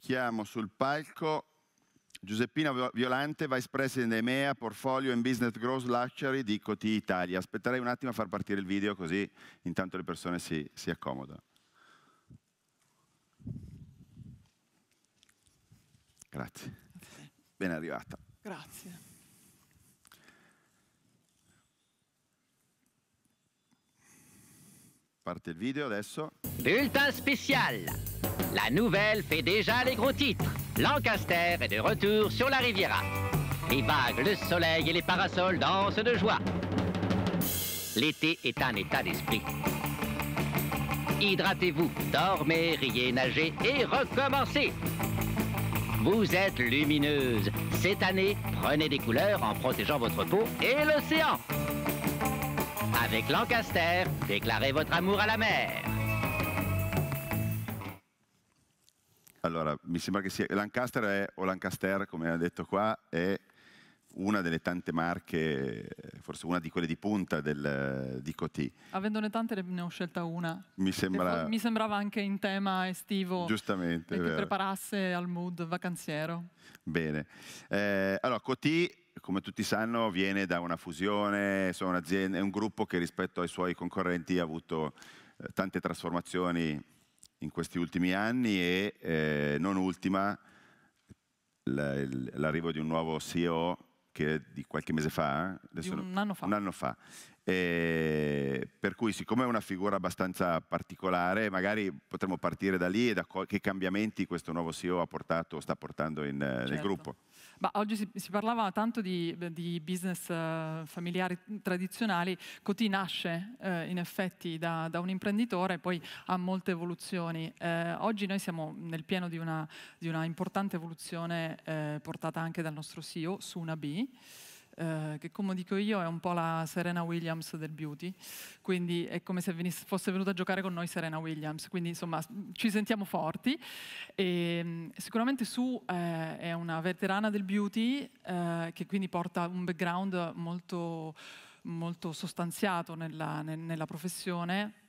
Chiamo sul palco Giuseppina Violante, Vice President EMEA, Portfolio in Business Growth Luxury di Coti Italia. Aspetterei un attimo a far partire il video così intanto le persone si, si accomodano. Grazie. Grazie. Ben arrivata. Grazie. Bulletin spécial. La nouvelle fait déjà les gros titres. Lancaster est de retour sur la Riviera. Les vagues, le soleil et les parasols dansent de joie. L'été est un état d'esprit. Hydratez-vous, dormez, riez, nagez et recommencez. Vous êtes lumineuse. Cette année, prenez des couleurs en protégeant votre peau et l'océan. Avec Lancaster, déclarez votre amour à la mer. Allora, mi sembra che sia Lancaster è, o Lancaster, come ha detto qua, è una delle tante marche, forse una di quelle di punta del, eh, di Coty. Avendone tante ne ho scelta una. Mi, sembra... mi sembrava anche in tema estivo. Giustamente. Che preparasse al mood vacanziero. Bene. Eh, allora, Coty come tutti sanno, viene da una fusione, aziende, è un gruppo che rispetto ai suoi concorrenti ha avuto eh, tante trasformazioni in questi ultimi anni e eh, non ultima l'arrivo di un nuovo CEO che di qualche mese fa, un anno fa, un anno fa eh, per cui siccome è una figura abbastanza particolare, magari potremmo partire da lì e da che cambiamenti questo nuovo CEO ha portato o sta portando in, eh, certo. nel gruppo. Ma oggi si, si, parlava tanto di, di business uh, familiari tradizionali, Coti nasce uh, in effetti da, da, un imprenditore e poi ha molte evoluzioni. Uh, oggi noi siamo nel pieno di una, di una importante evoluzione portata anche dal nostro CEO, Suna B. Eh, che come dico io è un po' la Serena Williams del beauty, quindi è come se venisse, fosse venuta a giocare con noi Serena Williams, quindi insomma ci sentiamo forti. E, ehm, sicuramente Su eh, è una veterana del beauty eh, che quindi porta un background molto molto sostanziato nella, nella professione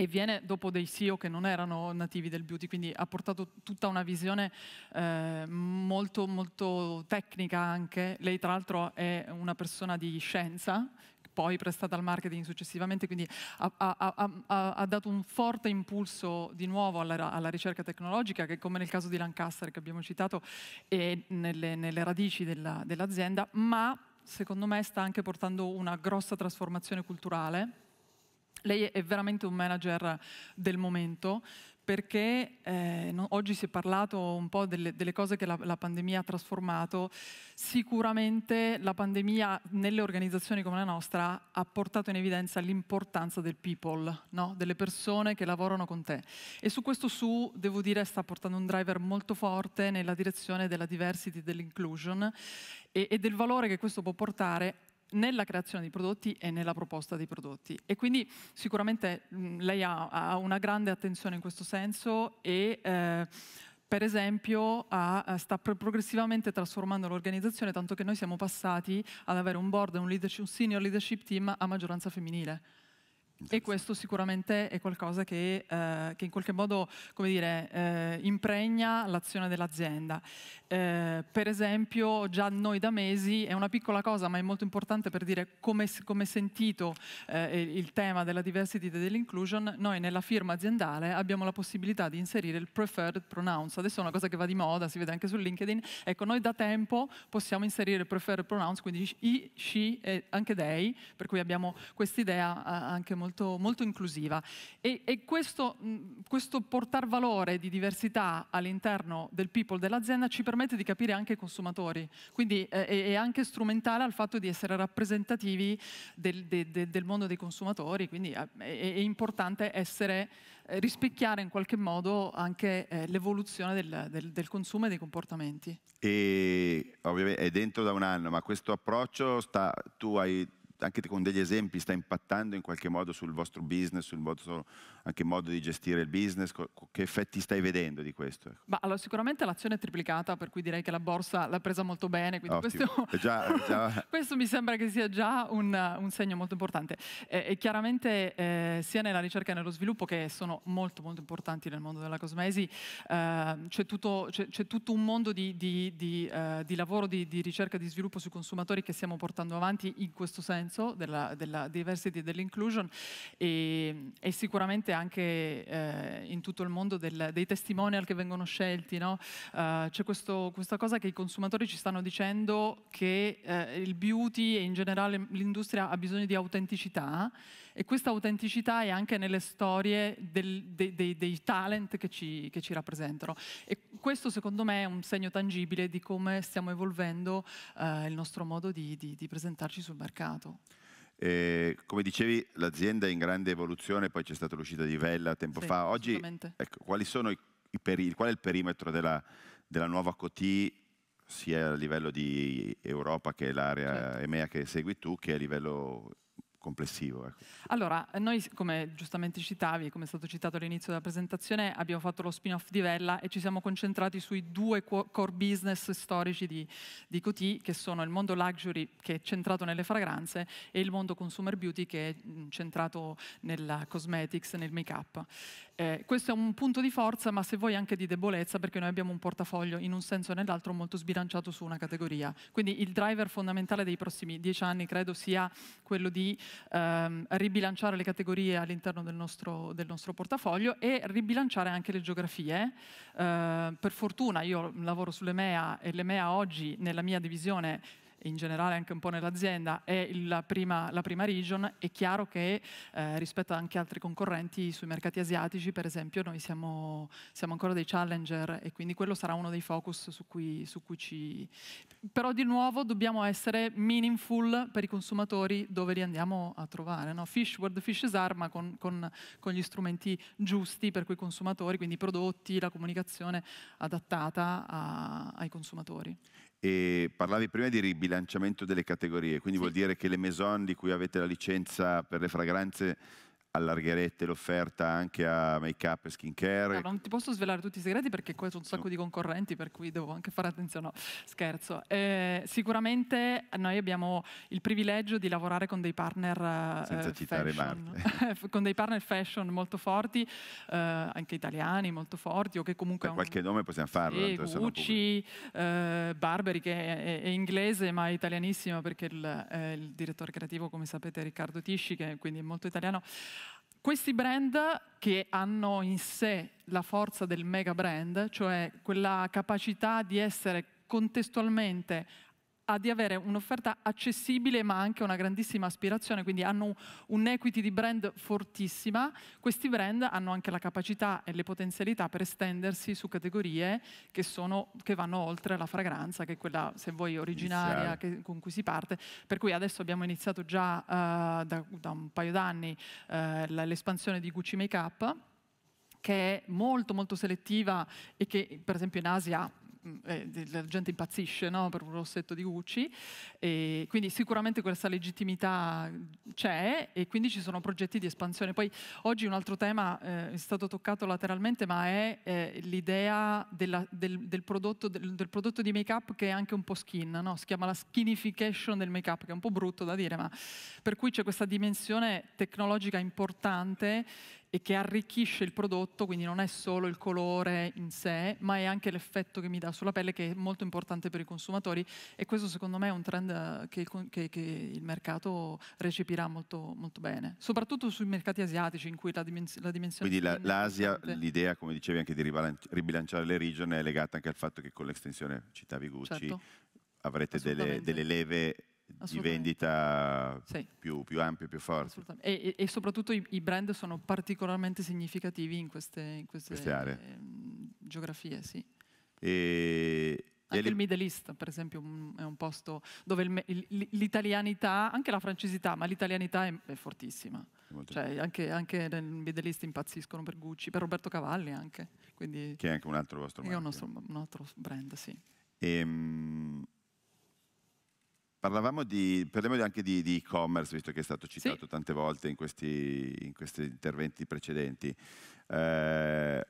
e viene dopo dei CEO che non erano nativi del beauty, quindi ha portato tutta una visione eh, molto, molto tecnica anche. Lei tra l'altro è una persona di scienza, poi prestata al marketing successivamente, quindi ha, ha, ha, ha, dato un forte impulso di nuovo alla, alla, ricerca tecnologica che come nel caso di Lancaster che abbiamo citato è nelle, nelle radici della, dell'azienda, ma secondo me sta anche portando una grossa trasformazione culturale lei è veramente un manager del momento perché eh, no, oggi si è parlato un po' delle, delle cose che la, la, pandemia ha trasformato. Sicuramente la pandemia nelle organizzazioni come la nostra ha portato in evidenza l'importanza del people, no? delle persone che lavorano con te. E su questo su, devo dire, sta portando un driver molto forte nella direzione della diversity, dell'inclusion e, e del valore che questo può portare nella creazione di prodotti e nella proposta di prodotti. E quindi sicuramente mh, mm, lei ha, ha, una grande attenzione in questo senso e eh, per esempio ha, eh, sta progressivamente trasformando l'organizzazione, tanto che noi siamo passati ad avere un board, un, leadership, un senior leadership team a maggioranza femminile e questo sicuramente è qualcosa che, eh, che in qualche modo dire, eh, impregna l'azione dell'azienda. Eh, per esempio, già noi da mesi, è una piccola cosa ma è molto importante per dire come, come sentito eh, il tema della diversity e dell'inclusion, noi nella firma aziendale abbiamo la possibilità di inserire il preferred pronounce. Adesso è una cosa che va di moda, si vede anche su LinkedIn. Ecco, noi da tempo possiamo inserire il preferred pronounce, quindi i, she e anche dei, per cui abbiamo questa idea anche molto molto, molto inclusiva e, e questo, questo portar valore di diversità all'interno del people dell'azienda ci permette di capire anche i consumatori, quindi eh, è anche strumentale al fatto di essere rappresentativi del, de, de, del mondo dei consumatori, quindi eh, è, è importante essere, eh, rispecchiare in qualche modo anche eh, l'evoluzione del, del, del consumo e dei comportamenti. E ovviamente è dentro da un anno, ma questo approccio sta, tu hai anche con degli esempi sta impattando in qualche modo sul vostro business, sul vostro anche modo di gestire il business? Che effetti stai vedendo di questo? Ecco? Ma, allora, sicuramente l'azione è triplicata, per cui direi che la borsa l'ha presa molto bene, quindi questo, già, già. questo, mi sembra che sia già un, un segno molto importante. E, e chiaramente eh, sia nella ricerca che nello sviluppo, che sono molto molto importanti nel mondo della cosmesi, eh, c'è, tutto, tutto, un mondo di, di, di, eh, di lavoro, di ricerca e di sviluppo sui consumatori che stiamo portando avanti in questo senso senso della, della diversity e dell'inclusion e, e, sicuramente anche eh, in tutto il mondo del, dei testimonial che vengono scelti. No? Uh, c'è questo, questa cosa che i consumatori ci stanno dicendo che eh, il beauty e in generale l'industria ha bisogno di autenticità e questa autenticità è anche nelle storie del, dei, dei, dei, talent che ci, che ci, rappresentano. E questo secondo me è un segno tangibile di come stiamo evolvendo eh, il nostro modo di, di, di presentarci sul mercato. Eh, come dicevi, l'azienda è in grande evoluzione, poi c'è stata l'uscita di Vella tempo sì, fa. Oggi, ecco, i, i peri, qual è il perimetro della, della nuova Coti, sia a livello di Europa, che è l'area certo. EMEA che segui tu, che a livello complessivo. Ecco. Allora, noi come giustamente citavi, come è stato citato all'inizio della presentazione, abbiamo fatto lo spin-off di Vella e ci siamo concentrati sui due core business storici di, di Coty, che sono il mondo luxury che è centrato nelle fragranze e il mondo consumer beauty che è centrato nella cosmetics, nel make-up. Eh, questo è un punto di forza, ma se vuoi anche di debolezza, perché noi abbiamo un portafoglio in un senso o nell'altro molto sbilanciato su una categoria. Quindi il driver fondamentale dei prossimi dieci anni credo sia quello di ehm, ribilanciare le categorie all'interno del, del nostro, portafoglio e ribilanciare anche le geografie. Eh, per fortuna io lavoro sull'EMEA e l'EMEA oggi nella mia divisione in generale anche un po' nell'azienda, è la prima, la prima region, è chiaro che eh, rispetto anche ad altri concorrenti sui mercati asiatici, per esempio, noi siamo, siamo, ancora dei challenger e quindi quello sarà uno dei focus su cui, su cui ci... Però di nuovo dobbiamo essere meaningful per i consumatori dove li andiamo a trovare. No? Fish where the fishes are, ma con, con, con gli strumenti giusti per quei consumatori, quindi i prodotti, la comunicazione adattata a, ai consumatori. E parlavi prima di ribilanciamento delle categorie, quindi sì. vuol dire che le maison di cui avete la licenza per le fragranze allargherete l'offerta anche a make up e skincare. No, non ti posso svelare tutti i segreti perché qua c'è un sacco no. di concorrenti per cui devo anche fare attenzione, no, scherzo. Eh, sicuramente noi abbiamo il privilegio di lavorare con dei partner eh, eh fashion, con dei partner fashion molto forti, eh, anche italiani molto forti o che comunque... Per qualche un... nome possiamo farlo. Sì, Gucci, eh, Barberi che è, è, inglese ma è italianissima perché il, il direttore creativo come sapete è Riccardo Tisci che quindi è molto italiano. Questi brand che hanno in sé la forza del mega brand, cioè quella capacità di essere contestualmente di avere un'offerta accessibile ma anche una grandissima aspirazione, quindi hanno un'equity di brand fortissima. Questi brand hanno anche la capacità e le potenzialità per estendersi su categorie che, sono, che vanno oltre la fragranza, che è quella, se vuoi, originaria che, con cui si parte. Per cui adesso abbiamo iniziato già uh, da, da, un paio d'anni uh, l'espansione di Gucci Makeup che è molto molto selettiva e che per esempio in Asia Mm, eh, la gente impazzisce no? per un rossetto di Gucci, e quindi sicuramente questa legittimità c'è e quindi ci sono progetti di espansione. Poi oggi un altro tema eh, è stato toccato lateralmente, ma è eh, l'idea della, del, del, prodotto, del, del, prodotto, di make-up che è anche un po' skin, no? si chiama la skinification del make-up, che è un po' brutto da dire, ma per cui c'è questa dimensione tecnologica importante e che arricchisce il prodotto, quindi non è solo il colore in sé, ma è anche l'effetto che mi dà sulla pelle che è molto importante per i consumatori e questo secondo me è un trend eh, che, che, che il mercato recepirà molto, molto, bene, soprattutto sui mercati asiatici in cui la, dimensione... La dimensione quindi la, l'Asia, l'idea come dicevi anche di ribilanciare le regioni è legata anche al fatto che con l'estensione citavi Gucci certo. avrete delle, delle leve di vendita sì. più, più, ampie, più forti. E, e, soprattutto i, i, brand sono particolarmente significativi in queste, in queste, queste aree. Eh, geografie. Sì. E, anche il Middle East, per esempio, è un posto dove l'italianità, anche la francesità, ma l'italianità è, è, fortissima. È cioè, anche, anche, nel Middle East impazziscono per Gucci, per Roberto Cavalli anche. Quindi, che è anche un altro vostro brand. È un, nostro, un altro brand, sì. E, ehm, Parlavamo di, parliamo anche di, di e-commerce, visto che è stato citato sì. tante volte in questi, in questi interventi precedenti. Eh,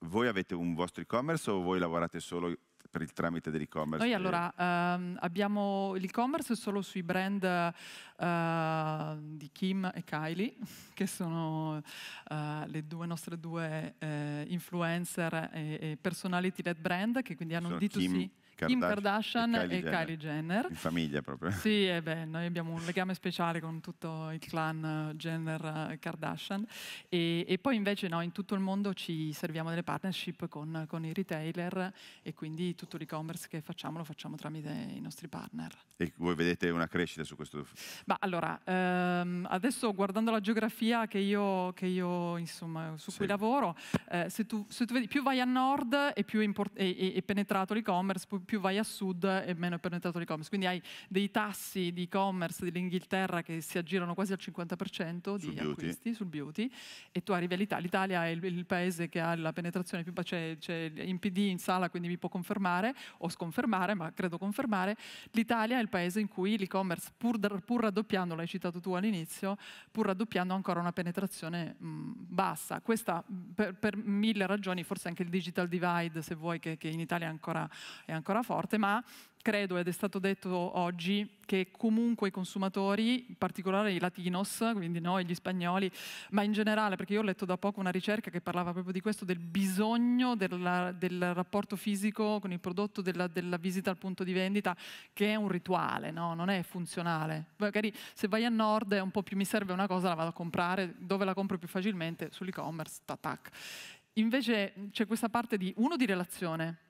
voi avete un vostro e-commerce o voi lavorate solo per il tramite dell'e-commerce? Noi allora ehm, abbiamo l'e-commerce solo sui brand eh, di Kim e Kylie, che sono eh, le due nostre due eh, influencer e, e personality led brand, che quindi hanno sono un D2C. Kim Kardashian, e, Kylie, e Jenner. Kylie, Jenner. In famiglia proprio. Sì, e eh beh, noi abbiamo un legame speciale con tutto il clan eh, Jenner-Kardashian eh, e, e, poi invece no, in tutto il mondo ci serviamo delle partnership con, con i retailer e quindi tutto l'e-commerce che facciamo lo facciamo tramite i nostri partner. E voi vedete una crescita su questo? Ma allora, ehm, adesso guardando la geografia che io, che io insomma, su sì. cui lavoro, eh, se, tu, se, tu, vedi, più vai a nord e più è, è, è penetrato l'e-commerce, più vai a sud e meno è penetrato l'e-commerce. Quindi hai dei tassi di e-commerce dell'Inghilterra che si aggirano quasi al 50% di sul acquisti sul beauty e tu arrivi all'Italia. L'Italia è il, il, paese che ha la penetrazione più bassa, c'è, c'è in PD in sala, quindi mi può confermare o sconfermare, ma credo confermare. L'Italia è il paese in cui l'e-commerce, pur, pur raddoppiando, l'hai citato tu all'inizio, pur raddoppiando ancora una penetrazione mh, bassa. Questa per, per, mille ragioni, forse anche il digital divide, se vuoi, che, che in Italia è ancora, è ancora ancora forte, ma credo, ed è stato detto oggi, che comunque i consumatori, in particolare i latinos, quindi noi, gli spagnoli, ma in generale, perché io ho letto da poco una ricerca che parlava proprio di questo, del bisogno della, del rapporto fisico con il prodotto, della, della, visita al punto di vendita, che è un rituale, no? non è funzionale. Magari se vai a nord è un po' più mi serve una cosa, la vado a comprare, dove la compro più facilmente? Sull'e-commerce, tac Invece c'è questa parte di, uno, di relazione,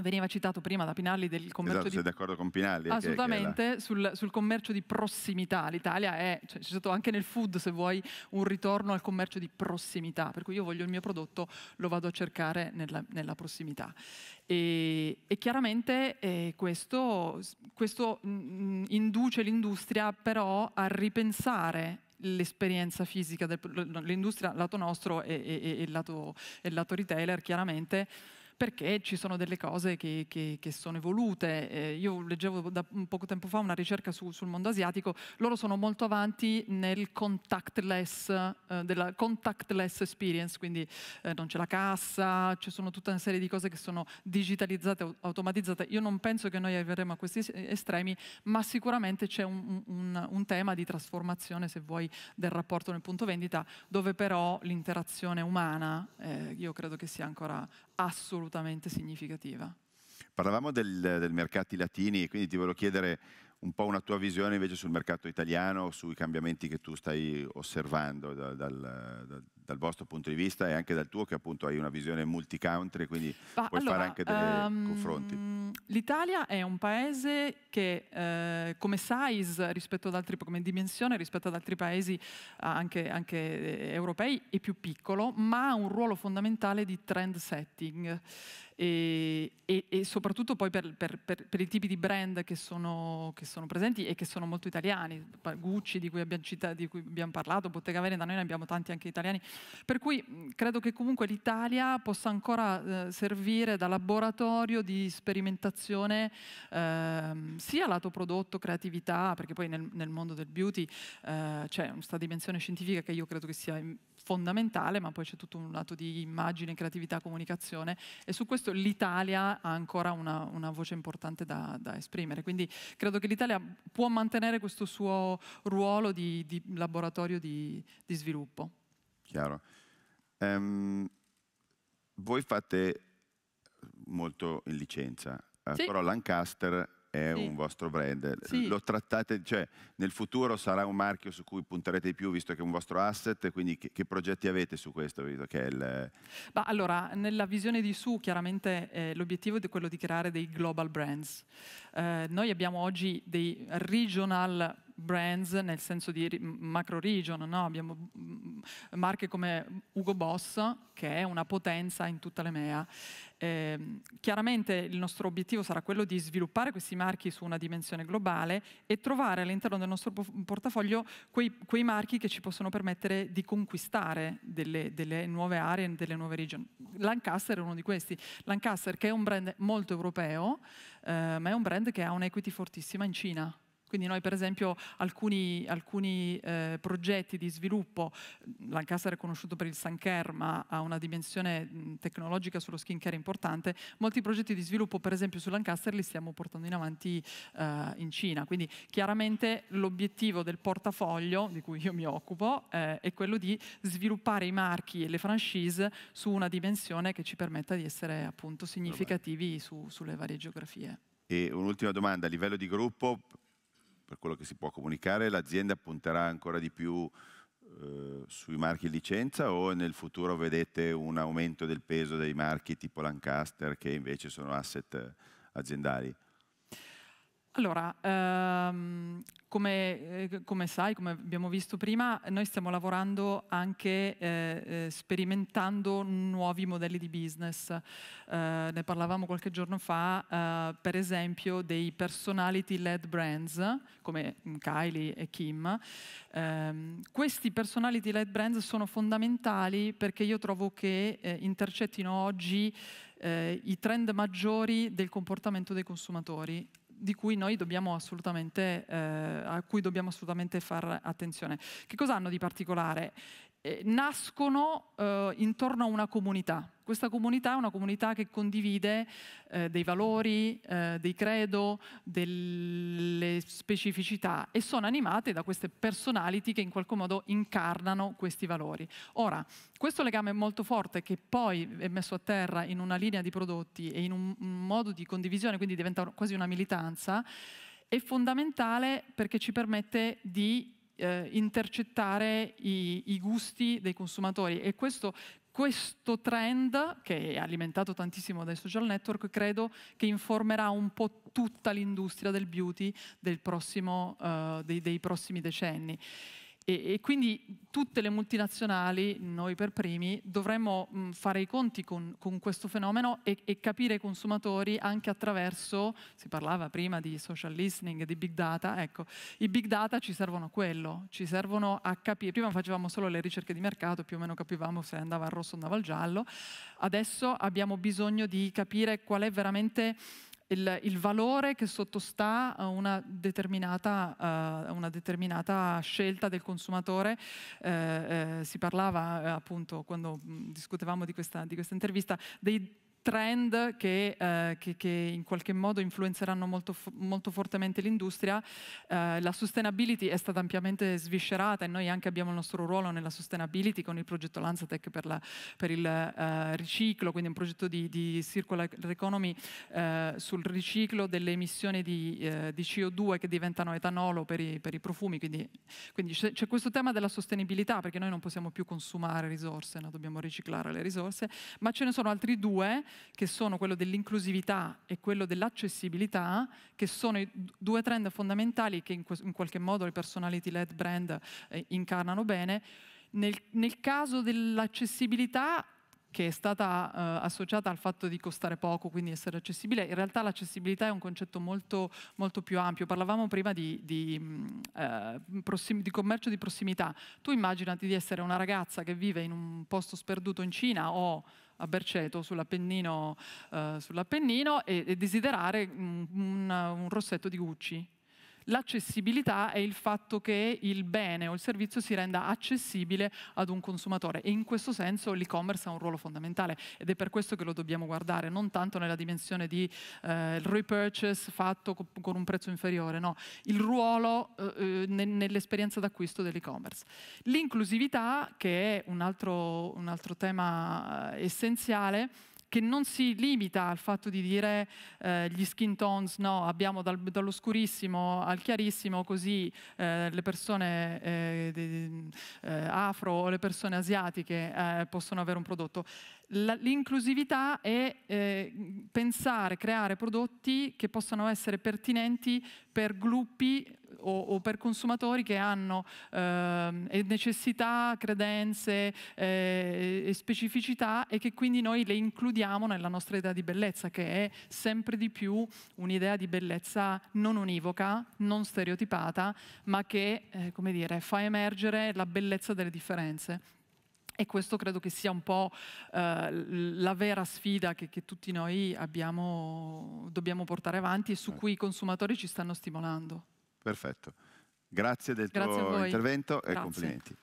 Veniva citato prima da Pinalli del esatto, commercio esatto, di... sei d'accordo con Pinalli? Eh, Assolutamente, che la... sul, sul, commercio di prossimità. L'Italia è, cioè, c'è stato anche nel food, se vuoi, un ritorno al commercio di prossimità, per cui io voglio il mio prodotto, lo vado a cercare nella, nella prossimità. E, e chiaramente eh, questo, questo mh, mm, mm, induce l'industria però a ripensare l'esperienza fisica l'industria lato nostro e, il lato, lato retailer, chiaramente, perché ci sono delle cose che, che, che sono evolute. Eh, io leggevo da poco tempo fa una ricerca su, sul mondo asiatico, loro sono molto avanti nel contactless, eh, della contactless experience, quindi eh, non c'è la cassa, ci sono tutta una serie di cose che sono digitalizzate, automatizzate. Io non penso che noi arriveremo a questi estremi, ma sicuramente c'è un, un, un tema di trasformazione, se vuoi, del rapporto nel punto vendita, dove però l'interazione umana, eh, io credo che sia ancora assolutamente significativa. Parlavamo del, del mercati latini, quindi ti volevo chiedere un po' una tua visione invece sul mercato italiano, sui cambiamenti che tu stai osservando dal, dal, dal vostro punto di vista e anche dal tuo che appunto hai una visione multi-country, quindi Ma, puoi allora, fare anche dei um, ehm, confronti. L'Italia è un paese che eh, come size rispetto ad altri, come dimensione rispetto ad altri paesi eh, anche, anche eh, europei è più piccolo, ma ha un ruolo fondamentale di trend setting. E, e, e, soprattutto poi per, per, per, per, i tipi di brand che sono, che sono, presenti e che sono molto italiani, Gucci di cui abbiamo, cita, di cui abbiamo parlato, Bottega Veneta, noi ne abbiamo tanti anche italiani, per cui mm, credo che comunque l'Italia possa ancora eh, servire da laboratorio di sperimentazione eh, sia lato prodotto, creatività, perché poi nel, nel mondo del beauty eh, c'è questa dimensione scientifica che io credo che sia mm, fondamentale, ma poi c'è tutto un lato di immagine, creatività, comunicazione e su questo l'Italia ha ancora una, una voce importante da, da, esprimere. Quindi credo che l'Italia può mantenere questo suo ruolo di, di laboratorio di, di sviluppo. Chiaro. Um, voi fate molto in licenza, eh, sì. però Lancaster è sì. un vostro brand. Sì. Lo trattate, cioè nel futuro sarà un marchio su cui punterete di più visto che è un vostro asset, quindi che, che progetti avete su questo? Il... Bah, allora, nella visione di Su chiaramente eh, l'obiettivo è quello di creare dei global brands. Eh, noi abbiamo oggi dei regional brands nel senso di macro region, no? abbiamo mm, marche come Ugo Boss, che è una potenza in tutta l'EMEA. Eh, chiaramente il nostro obiettivo sarà quello di sviluppare questi marchi su una dimensione globale e trovare all'interno del nostro portafoglio quei, quei marchi che ci possono permettere di conquistare delle, delle nuove aree, delle nuove region. Lancaster è uno di questi. Lancaster che è un brand molto europeo, eh, ma è un brand che ha un'equity fortissima in Cina. Quindi noi per esempio alcuni, alcuni eh, progetti di sviluppo, Lancaster è conosciuto per il sun care ma ha una dimensione tecnologica sullo skin care importante, molti progetti di sviluppo per esempio su Lancaster li stiamo portando in avanti eh, in Cina. Quindi chiaramente l'obiettivo del portafoglio di cui io mi occupo eh, è quello di sviluppare i marchi e le franchise su una dimensione che ci permetta di essere appunto significativi su, sulle varie geografie. E un'ultima domanda, a livello di gruppo, per quello che si può comunicare, l'azienda punterà ancora di più eh, sui marchi licenza o nel futuro vedete un aumento del peso dei marchi tipo Lancaster che invece sono asset eh, aziendali? Allora, ehm, come, eh, come, sai, come abbiamo visto prima, noi stiamo lavorando anche eh, eh, sperimentando nuovi modelli di business. Eh, ne parlavamo qualche giorno fa, eh, per esempio, dei personality-led brands, come Kylie e Kim. Ehm, questi personality-led brands sono fondamentali perché io trovo che eh, intercettino oggi i trend maggiori del comportamento dei consumatori cui eh, a cui dobbiamo assolutamente fare attenzione. Che cosa hanno di particolare? eh, nascono eh, intorno a una comunità. Questa comunità è una comunità che condivide eh, dei valori, eh, dei credo, delle specificità e sono animate da queste personality che in qualche modo incarnano questi valori. Ora, questo legame molto forte che poi è messo a terra in una linea di prodotti e in un modo di condivisione, quindi diventa quasi una militanza, è fondamentale perché ci permette di eh, intercettare i, i gusti dei consumatori e questo questo trend, che è alimentato tantissimo dai social network, credo che informerà un po' tutta l'industria del beauty del prossimo, uh, dei, dei prossimi decenni. E, e, quindi tutte le multinazionali, noi per primi, dovremmo mh, fare i conti con, con questo fenomeno e, e, capire i consumatori anche attraverso, si parlava prima di social listening, di big data, ecco, i big data ci servono a quello, ci servono a capire, prima facevamo solo le ricerche di mercato, più o meno capivamo se andava al rosso o andava al giallo, adesso abbiamo bisogno di capire qual è veramente il, il, valore che sottostà a una determinata, uh, una determinata scelta del consumatore. Eh, eh, si parlava eh, appunto quando mm, discutevamo di questa, di questa intervista dei trend che, eh, che, che, in qualche modo influenzeranno molto, molto fortemente l'industria. Eh, la sustainability è stata ampiamente sviscerata e noi anche abbiamo il nostro ruolo nella sustainability con il progetto Lanzatech per, la, per il eh, riciclo, quindi un progetto di, di circular economy eh, sul riciclo delle emissioni di, eh, di, CO2 che diventano etanolo per i, per i profumi. Quindi, quindi c'è questo tema della sostenibilità perché noi non possiamo più consumare risorse, no? dobbiamo riciclare le risorse, ma ce ne sono altri due che sono quello dell'inclusività e quello dell'accessibilità, che sono i due trend fondamentali che in, in qualche modo le personality-led brand eh, incarnano bene. Nel, nel caso dell'accessibilità che è stata eh, associata al fatto di costare poco, quindi essere accessibile. In realtà l'accessibilità è un concetto molto, molto più ampio. Parlavamo prima di, di, mm, eh, di, commercio di prossimità. Tu immaginati di essere una ragazza che vive in un posto sperduto in Cina o a Berceto, eh, sull'Appennino, eh, sull e, e, desiderare un, un, un rossetto di Gucci L'accessibilità è il fatto che il bene o il servizio si renda accessibile ad un consumatore e in questo senso l'e-commerce ha un ruolo fondamentale ed è per questo che lo dobbiamo guardare, non tanto nella dimensione di eh, repurchase fatto con un prezzo inferiore, no, il ruolo eh, eh nell'esperienza d'acquisto dell'e-commerce. L'inclusività, che è un altro, un altro tema eh, essenziale, che non si limita al fatto di dire eh, gli skin tones, no, abbiamo dal, dall'oscurissimo al chiarissimo, così eh, le persone eh, de, de, eh, afro o le persone asiatiche eh, possono avere un prodotto. L'inclusività è eh, pensare, creare prodotti che possano essere pertinenti per gruppi o, o per consumatori che hanno eh, necessità, credenze eh, e specificità e che quindi noi le includiamo nella nostra idea di bellezza, che è sempre di più un'idea di bellezza non univoca, non stereotipata, ma che, eh, come dire, fa emergere la bellezza delle differenze. E questo credo che sia un po' eh, la vera sfida che, che tutti noi abbiamo, dobbiamo portare avanti e su certo. cui i consumatori ci stanno stimolando. Perfetto. Grazie del Grazie tuo intervento e Grazie. complimenti.